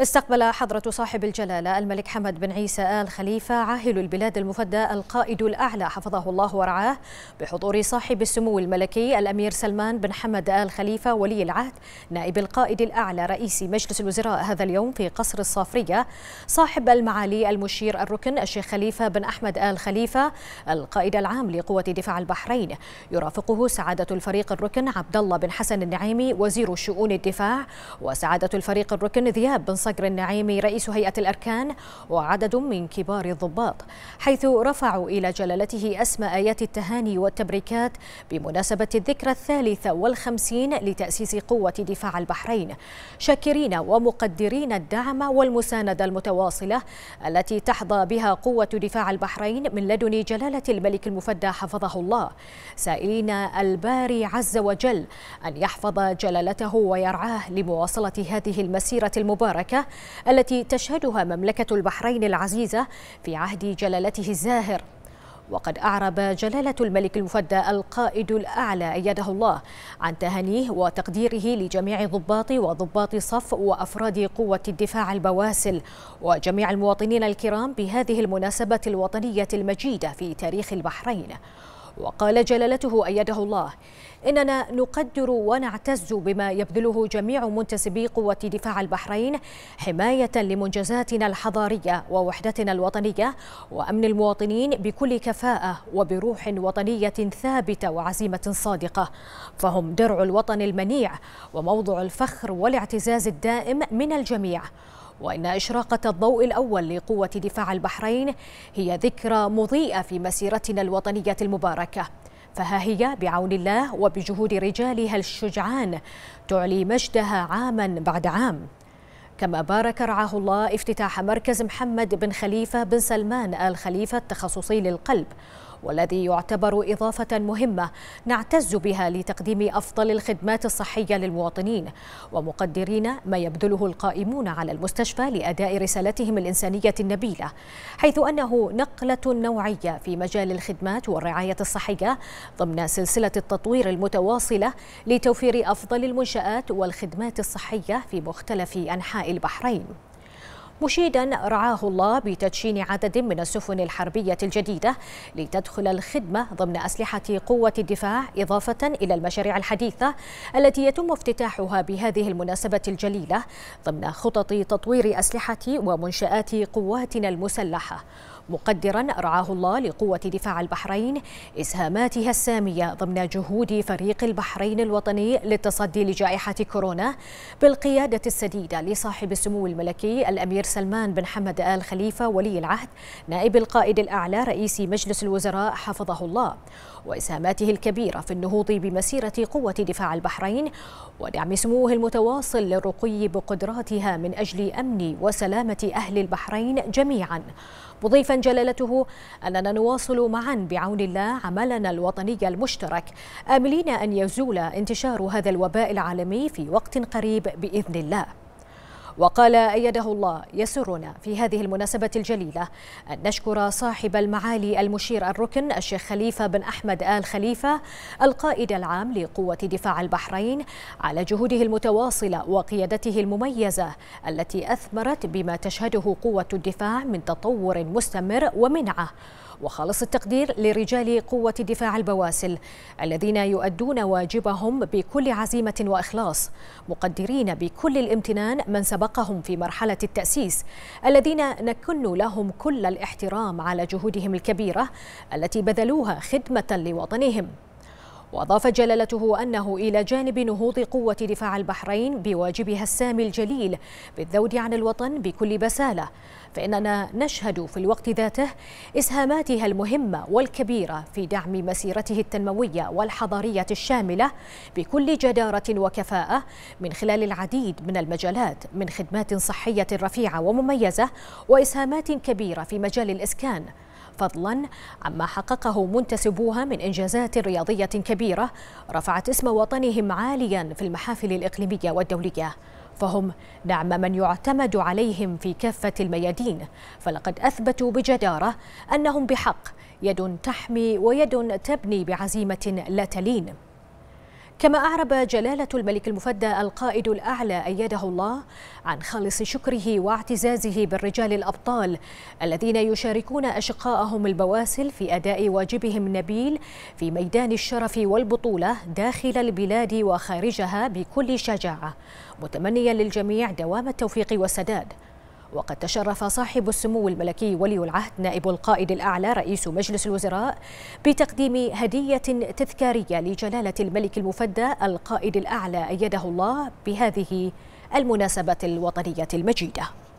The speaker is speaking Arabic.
استقبل حضرة صاحب الجلالة الملك حمد بن عيسى آل خليفة عاهل البلاد المفدى القائد الأعلى حفظه الله ورعاه بحضور صاحب السمو الملكي الأمير سلمان بن حمد آل خليفة ولي العهد نائب القائد الأعلى رئيس مجلس الوزراء هذا اليوم في قصر الصافرية صاحب المعالي المشير الركن الشيخ خليفة بن أحمد آل خليفة القائد العام لقوة دفاع البحرين يرافقه سعادة الفريق الركن عبد الله بن حسن النعيمي وزير شؤون الدفاع وسعادة الفريق الركن ذياب بن صقر النعيمي رئيس هيئة الأركان وعدد من كبار الضباط حيث رفعوا إلى جلالته أسمى آيات التهاني والتبريكات بمناسبة الذكرى الثالثة والخمسين لتأسيس قوة دفاع البحرين شاكرين ومقدرين الدعم والمساندة المتواصلة التي تحظى بها قوة دفاع البحرين من لدن جلالة الملك المفدى حفظه الله سائلين الباري عز وجل أن يحفظ جلالته ويرعاه لمواصلة هذه المسيرة المباركة الحركة التي تشهدها مملكة البحرين العزيزة في عهد جلالته الزاهر وقد أعرب جلالة الملك المفدى القائد الأعلى أيده الله عن تهانيه وتقديره لجميع ضباط وضباط صف وأفراد قوة الدفاع البواسل وجميع المواطنين الكرام بهذه المناسبة الوطنية المجيدة في تاريخ البحرين وقال جلالته أيده الله إننا نقدر ونعتز بما يبذله جميع منتسبي قوة دفاع البحرين حماية لمنجزاتنا الحضارية ووحدتنا الوطنية وأمن المواطنين بكل كفاءة وبروح وطنية ثابتة وعزيمة صادقة فهم درع الوطن المنيع وموضع الفخر والاعتزاز الدائم من الجميع وإن إشراقة الضوء الأول لقوة دفاع البحرين هي ذكرى مضيئة في مسيرتنا الوطنية المباركة فها هي بعون الله وبجهود رجالها الشجعان تعلي مجدها عاما بعد عام كما بارك رعاه الله افتتاح مركز محمد بن خليفة بن سلمان آل خليفة التخصصي للقلب والذي يعتبر إضافة مهمة نعتز بها لتقديم أفضل الخدمات الصحية للمواطنين ومقدرين ما يبذله القائمون على المستشفى لأداء رسالتهم الإنسانية النبيلة حيث أنه نقلة نوعية في مجال الخدمات والرعاية الصحية ضمن سلسلة التطوير المتواصلة لتوفير أفضل المنشآت والخدمات الصحية في مختلف أنحاء البحرين مشيدا رعاه الله بتدشين عدد من السفن الحربية الجديدة لتدخل الخدمة ضمن أسلحة قوة الدفاع إضافة إلى المشاريع الحديثة التي يتم افتتاحها بهذه المناسبة الجليلة ضمن خطط تطوير أسلحة ومنشآت قواتنا المسلحة مقدرا رعاه الله لقوة دفاع البحرين إسهاماتها السامية ضمن جهود فريق البحرين الوطني للتصدي لجائحة كورونا بالقيادة السديدة لصاحب السمو الملكي الأمير سلمان بن حمد آل خليفة ولي العهد نائب القائد الأعلى رئيس مجلس الوزراء حفظه الله وإسهاماته الكبيرة في النهوض بمسيرة قوة دفاع البحرين ودعم سموه المتواصل للرقي بقدراتها من أجل أمن وسلامة أهل البحرين جميعا مضيفا جلالته أننا نواصل معا بعون الله عملنا الوطني المشترك آملين أن يزول انتشار هذا الوباء العالمي في وقت قريب بإذن الله وقال أيده الله يسرنا في هذه المناسبة الجليلة أن نشكر صاحب المعالي المشير الركن الشيخ خليفة بن أحمد آل خليفة القائد العام لقوة دفاع البحرين على جهوده المتواصلة وقيادته المميزة التي أثمرت بما تشهده قوة الدفاع من تطور مستمر ومنعه وخالص التقدير لرجال قوة دفاع البواسل الذين يؤدون واجبهم بكل عزيمة وإخلاص مقدرين بكل الامتنان من سبق سبقهم في مرحلة التأسيس الذين نكن لهم كل الاحترام على جهودهم الكبيرة التي بذلوها خدمة لوطنهم وأضاف جلالته أنه إلى جانب نهوض قوة دفاع البحرين بواجبها السامي الجليل بالذود عن الوطن بكل بسالة فإننا نشهد في الوقت ذاته إسهاماتها المهمة والكبيرة في دعم مسيرته التنموية والحضارية الشاملة بكل جدارة وكفاءة من خلال العديد من المجالات من خدمات صحية رفيعة ومميزة وإسهامات كبيرة في مجال الإسكان فضلا عما حققه منتسبوها من إنجازات رياضية كبيرة رفعت اسم وطنهم عاليا في المحافل الإقليمية والدولية فهم نعم من يعتمد عليهم في كافة الميادين فلقد أثبتوا بجدارة أنهم بحق يد تحمي ويد تبني بعزيمة لا تلين كما أعرب جلالة الملك المفدى القائد الأعلى أيده الله عن خالص شكره واعتزازه بالرجال الأبطال الذين يشاركون أشقاءهم البواسل في أداء واجبهم النبيل في ميدان الشرف والبطولة داخل البلاد وخارجها بكل شجاعة متمنيا للجميع دوام التوفيق والسداد وقد تشرف صاحب السمو الملكي ولي العهد نائب القائد الأعلى رئيس مجلس الوزراء بتقديم هدية تذكارية لجلالة الملك المفدى القائد الأعلى أيده الله بهذه المناسبة الوطنية المجيدة